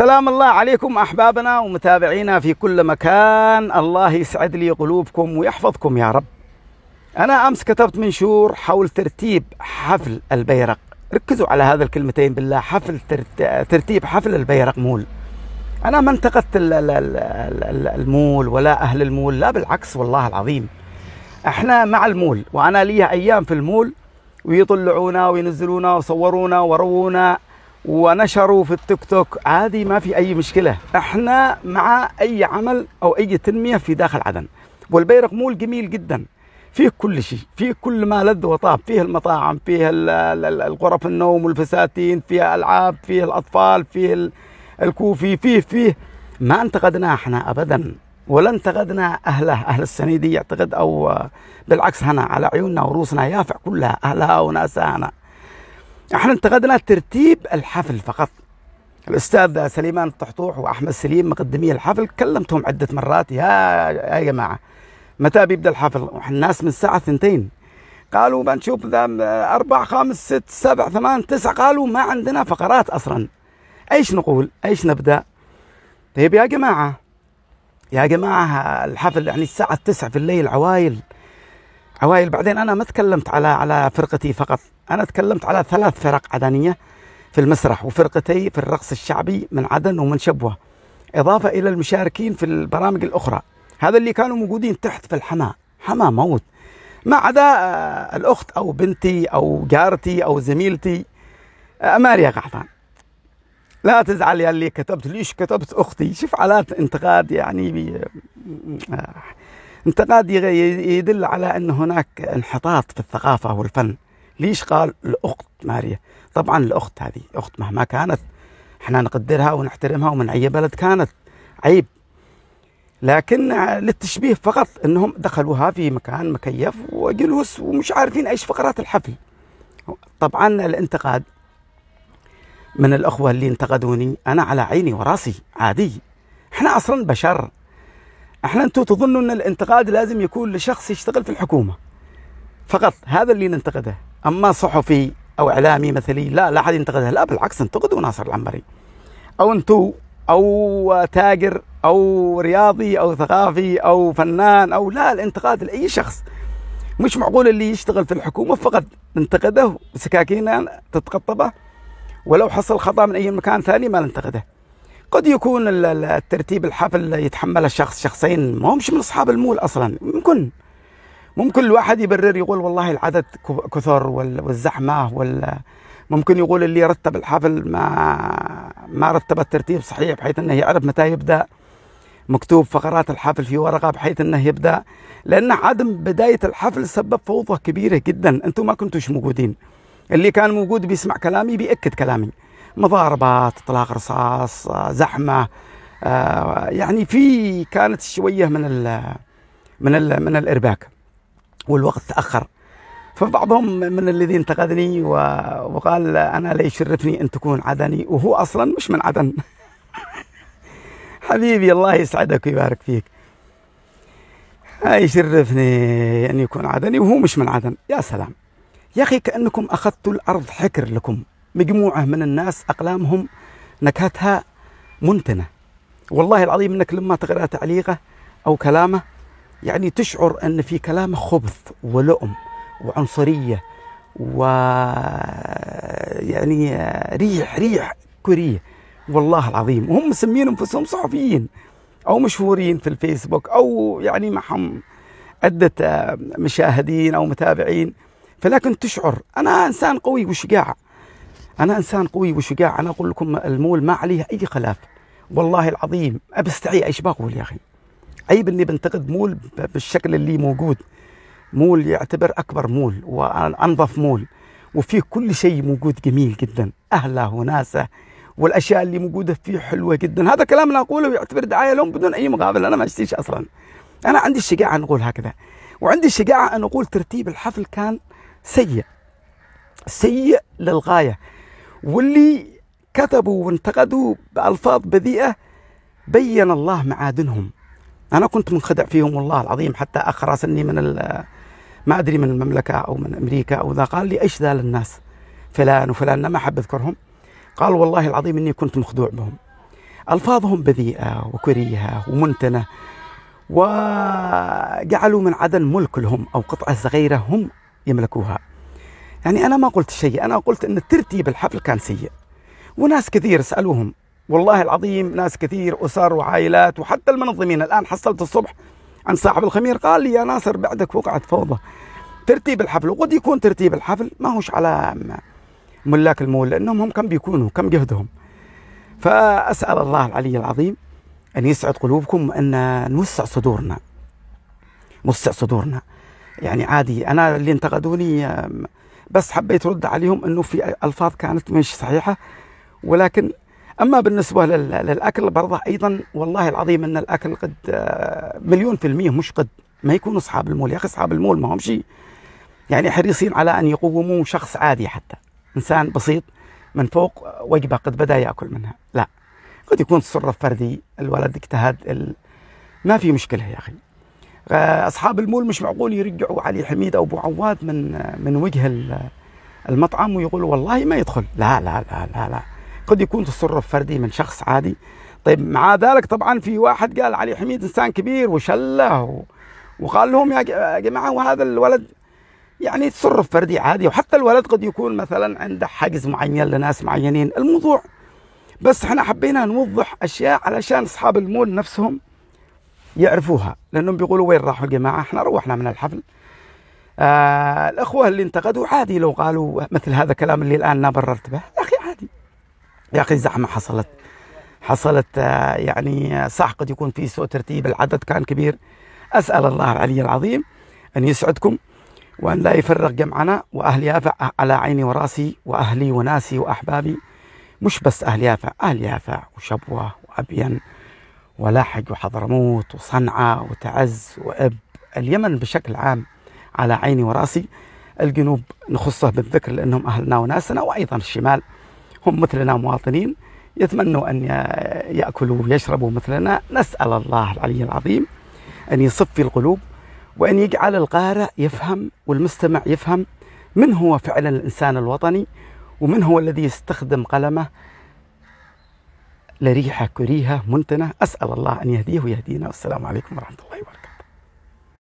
سلام الله عليكم أحبابنا ومتابعينا في كل مكان الله يسعد لي قلوبكم ويحفظكم يا رب أنا أمس كتبت منشور حول ترتيب حفل البيرق ركزوا على هذا الكلمتين بالله حفل ترتيب حفل البيرق مول أنا ما انتقدت المول ولا أهل المول لا بالعكس والله العظيم احنا مع المول وأنا لي أيام في المول ويطلعونا وينزلونا وصورونا وروونا ونشروا في التيك توك عادي ما في اي مشكله احنا مع اي عمل او اي تنميه في داخل عدن والبيرق مول جميل جدا فيه كل شيء فيه كل ما لذ وطاب فيه المطاعم فيه الغرف النوم والفساتين فيه العاب فيه الاطفال فيه الكوفي فيه فيه ما انتقدناه احنا ابدا ولا انتقدنا اهله اهل السنيدي يعتقد او بالعكس هنا على عيوننا وروسنا يافع كلها اهلها وناسها هنا احنا انتقدنا ترتيب الحفل فقط الاستاذ سليمان الطحطوح واحمد سليم مقدمي الحفل كلمتهم عده مرات يا يا جماعه متى بيبدا الحفل؟ الناس من الساعه ثنتين قالوا بنشوف ذا اربع خمس ست سبع ثمان تسع قالوا ما عندنا فقرات اصلا ايش نقول؟ ايش نبدا؟ طيب يا جماعه يا جماعه الحفل يعني الساعه 9 في الليل عوايل عوائل بعدين انا ما تكلمت على على فرقتي فقط انا تكلمت على ثلاث فرق عدنيه في المسرح وفرقتي في الرقص الشعبي من عدن ومن شبوه اضافه الى المشاركين في البرامج الاخرى هذا اللي كانوا موجودين تحت في الحماه حماه موت ما عدا آه، الاخت او بنتي او جارتي او زميلتي آه، ماريا قحطان لا تزعل يا اللي كتبت ليش كتبت اختي شوف علامه انتقاد يعني بي آه، انتقاد يدل على أن هناك انحطاط في الثقافة والفن ليش قال الأخت ماريا طبعا الأخت هذه أخت مهما كانت احنا نقدرها ونحترمها ومن أي بلد كانت عيب لكن للتشبيه فقط انهم دخلوها في مكان مكيف وجلوس ومش عارفين ايش فقرات الحفل طبعا الانتقاد من الاخوه اللي انتقدوني انا على عيني وراسي عادي احنا اصلا بشر احنا انتم تظنوا ان الانتقاد لازم يكون لشخص يشتغل في الحكومه فقط هذا اللي ننتقده اما صحفي او اعلامي مثلي لا لا احد ينتقده لا بالعكس انتقدوا ناصر العنبري او انتم او تاجر او رياضي او ثقافي او فنان او لا الانتقاد لاي شخص مش معقول اللي يشتغل في الحكومه فقط ننتقده سكاكينا تتقطبه ولو حصل خطا من اي مكان ثاني ما ننتقده قد يكون الترتيب الحفل يتحمل الشخص شخصين ما همش من اصحاب المول اصلا ممكن ممكن الواحد يبرر يقول والله العدد كثر والزحمه وال ممكن يقول اللي رتب الحفل ما ما رتب الترتيب صحيح بحيث انه يعرف متى يبدا مكتوب فقرات الحفل في ورقه بحيث انه يبدا لان عدم بدايه الحفل سبب فوضى كبيره جدا انتم ما كنتوش موجودين اللي كان موجود بيسمع كلامي بيأكد كلامي مضاربات اطلاق رصاص آه، زحمه آه، يعني في كانت شويه من ال من ال من الارباك والوقت تاخر فبعضهم من الذين انتقدني وقال انا لا يشرفني ان تكون عدني وهو اصلا مش من عدن حبيبي الله يسعدك ويبارك فيك لا يشرفني ان يكون عدني وهو مش من عدن يا سلام يا اخي كانكم اخذتوا الارض حكر لكم مجموعة من الناس أقلامهم نكهتها منتنة والله العظيم أنك لما تقرأ تعليقه أو كلامه يعني تشعر أن في كلامه خبث ولؤم وعنصرية و يعني ريح ريح كورية والله العظيم وهم مسمين أنفسهم صحفيين أو مشهورين في الفيسبوك أو يعني معهم عدة آه، مشاهدين أو متابعين فلكن تشعر أنا إنسان قوي وشجاع أنا إنسان قوي وشجاع أنا أقول لكم المول ما عليه أي خلاف والله العظيم أبستعي إيش بقول يا أخي عيب أني بنتقد مول بالشكل اللي موجود مول يعتبر أكبر مول وأنظف مول وفيه كل شيء موجود جميل جدا أهله وناسه والأشياء اللي موجودة فيه حلوة جدا هذا كلام أنا أقوله يعتبر دعاية لهم بدون أي مقابل أنا ما أشتيش أصلا أنا عندي الشجاعة أن أقول هكذا وعندي الشجاعة أن أقول ترتيب الحفل كان سيء سيء للغاية واللي كتبوا وانتقدوا بألفاظ بذيئة بين الله معادنهم أنا كنت منخدع فيهم والله العظيم حتى أخ راسلني من ما أدري من المملكة أو من أمريكا أو ذا قال لي إيش ذا للناس فلان وفلان ما أحب أذكرهم قال والله العظيم إني كنت مخدوع بهم ألفاظهم بذيئة وكريهة ومنتنة وجعلوا من عدن ملك لهم أو قطعة صغيرة هم يملكوها يعني أنا ما قلت شيء أنا قلت أن ترتيب الحفل كان سيء وناس كثير سألوهم والله العظيم ناس كثير أسر وعائلات وحتى المنظمين الآن حصلت الصبح عن صاحب الخمير قال لي يا ناصر بعدك وقعت فوضى ترتيب الحفل وقد يكون ترتيب الحفل ما هوش على ملاك المول لأنهم هم كم بيكونوا كم جهدهم فأسأل الله العلي العظيم أن يسعد قلوبكم ان نوسع صدورنا نوسع صدورنا يعني عادي أنا اللي انتقدوني بس حبيت ارد عليهم انه في الفاظ كانت مش صحيحه ولكن اما بالنسبه للاكل برضه ايضا والله العظيم ان الاكل قد آه، مليون في الميه مش قد ما يكون اصحاب المول يا اخي اصحاب المول ما هم شيء يعني حريصين على ان يقوموا شخص عادي حتى انسان بسيط من فوق وجبه قد بدا ياكل منها لا قد يكون تصرف فردي الولد اجتهد ال... ما في مشكله يا اخي آه، اصحاب المول مش معقول يرجعوا علي حميد او ابو عواد من من وجه المطعم ويقولوا والله ما يدخل لا لا لا لا لا قد يكون تصرف فردي من شخص عادي طيب مع ذلك طبعا في واحد قال علي حميد انسان كبير وشله وقال لهم يا جماعه وهذا الولد يعني تصرف فردي عادي وحتى الولد قد يكون مثلا عنده حجز معين لناس معينين الموضوع بس احنا حبينا نوضح اشياء علشان اصحاب المول نفسهم يعرفوها لانهم بيقولوا وين راحوا الجماعه احنا روحنا من الحفل آه الاخوه اللي انتقدوا عادي لو قالوا مثل هذا الكلام اللي الان انا بررت به يا اخي عادي يا اخي زحمه حصلت حصلت آه يعني صح قد يكون في سوء ترتيب العدد كان كبير اسال الله العلي العظيم ان يسعدكم وأن لا يفرق جمعنا وأهل يافع على عيني وراسي وأهلي وناسي وأحبابي مش بس أهل يافع أهل يافع وشبوة وأبين ولاحق وحضرموت وصنعاء وتعز وأب اليمن بشكل عام على عيني وراسي الجنوب نخصه بالذكر لأنهم أهلنا وناسنا وأيضا الشمال هم مثلنا مواطنين يتمنوا أن يأكلوا ويشربوا مثلنا نسأل الله العلي العظيم أن يصفي القلوب وأن يجعل القارئ يفهم والمستمع يفهم من هو فعلا الإنسان الوطني ومن هو الذي يستخدم قلمه لريحة كريهة منتنة أسأل الله أن يهديه ويهدينا والسلام عليكم ورحمة الله وبركاته